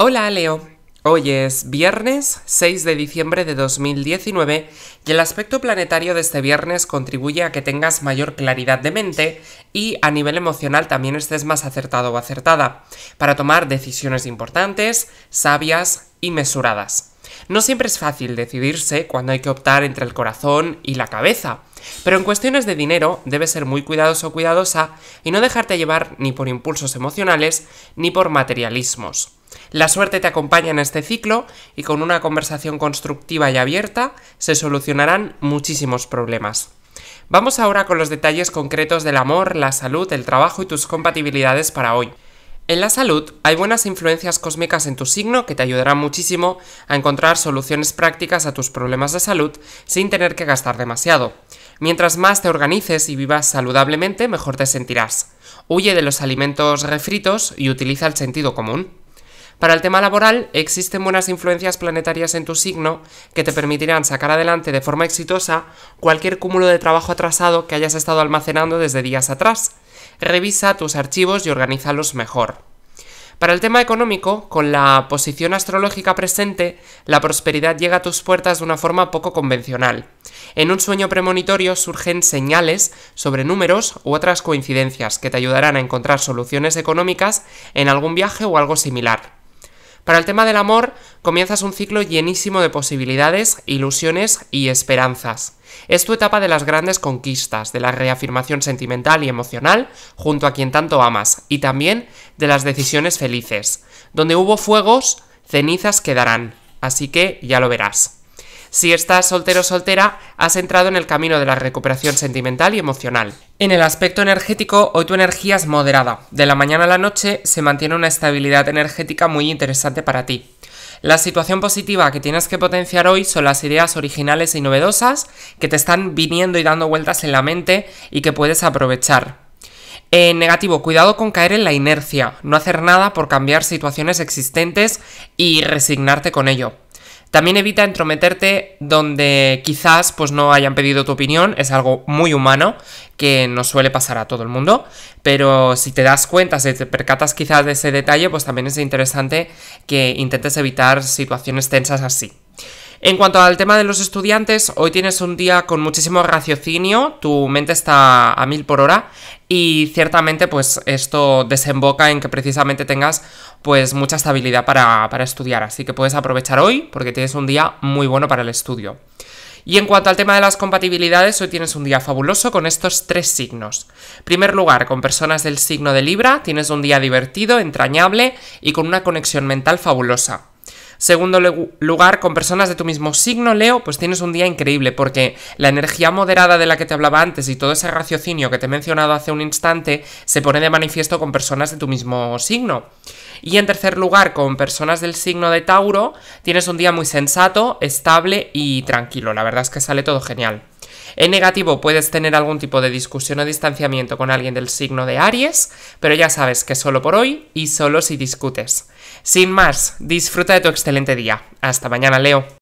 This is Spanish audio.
Hola Leo, hoy es viernes 6 de diciembre de 2019 y el aspecto planetario de este viernes contribuye a que tengas mayor claridad de mente y a nivel emocional también estés más acertado o acertada para tomar decisiones importantes, sabias y mesuradas. No siempre es fácil decidirse cuando hay que optar entre el corazón y la cabeza, pero en cuestiones de dinero debes ser muy cuidadoso o cuidadosa y no dejarte llevar ni por impulsos emocionales ni por materialismos. La suerte te acompaña en este ciclo y con una conversación constructiva y abierta se solucionarán muchísimos problemas. Vamos ahora con los detalles concretos del amor, la salud, el trabajo y tus compatibilidades para hoy. En la salud hay buenas influencias cósmicas en tu signo que te ayudarán muchísimo a encontrar soluciones prácticas a tus problemas de salud sin tener que gastar demasiado. Mientras más te organices y vivas saludablemente, mejor te sentirás. Huye de los alimentos refritos y utiliza el sentido común. Para el tema laboral, existen buenas influencias planetarias en tu signo que te permitirán sacar adelante de forma exitosa cualquier cúmulo de trabajo atrasado que hayas estado almacenando desde días atrás. Revisa tus archivos y organízalos mejor. Para el tema económico, con la posición astrológica presente, la prosperidad llega a tus puertas de una forma poco convencional. En un sueño premonitorio surgen señales sobre números u otras coincidencias que te ayudarán a encontrar soluciones económicas en algún viaje o algo similar. Para el tema del amor, comienzas un ciclo llenísimo de posibilidades, ilusiones y esperanzas. Es tu etapa de las grandes conquistas, de la reafirmación sentimental y emocional junto a quien tanto amas, y también de las decisiones felices. Donde hubo fuegos, cenizas quedarán, así que ya lo verás. Si estás soltero o soltera, has entrado en el camino de la recuperación sentimental y emocional. En el aspecto energético, hoy tu energía es moderada. De la mañana a la noche se mantiene una estabilidad energética muy interesante para ti. La situación positiva que tienes que potenciar hoy son las ideas originales y novedosas que te están viniendo y dando vueltas en la mente y que puedes aprovechar. En negativo, cuidado con caer en la inercia, no hacer nada por cambiar situaciones existentes y resignarte con ello. También evita entrometerte donde quizás pues no hayan pedido tu opinión, es algo muy humano que no suele pasar a todo el mundo, pero si te das cuenta, si te percatas quizás de ese detalle, pues también es interesante que intentes evitar situaciones tensas así. En cuanto al tema de los estudiantes, hoy tienes un día con muchísimo raciocinio, tu mente está a mil por hora y ciertamente pues esto desemboca en que precisamente tengas pues mucha estabilidad para, para estudiar, así que puedes aprovechar hoy porque tienes un día muy bueno para el estudio. Y en cuanto al tema de las compatibilidades, hoy tienes un día fabuloso con estos tres signos. primer lugar, con personas del signo de Libra, tienes un día divertido, entrañable y con una conexión mental fabulosa. Segundo lugar, con personas de tu mismo signo, Leo, pues tienes un día increíble porque la energía moderada de la que te hablaba antes y todo ese raciocinio que te he mencionado hace un instante se pone de manifiesto con personas de tu mismo signo. Y en tercer lugar, con personas del signo de Tauro, tienes un día muy sensato, estable y tranquilo. La verdad es que sale todo genial. En negativo puedes tener algún tipo de discusión o distanciamiento con alguien del signo de Aries, pero ya sabes que solo por hoy y solo si discutes. Sin más, disfruta de tu excelente día. Hasta mañana, Leo.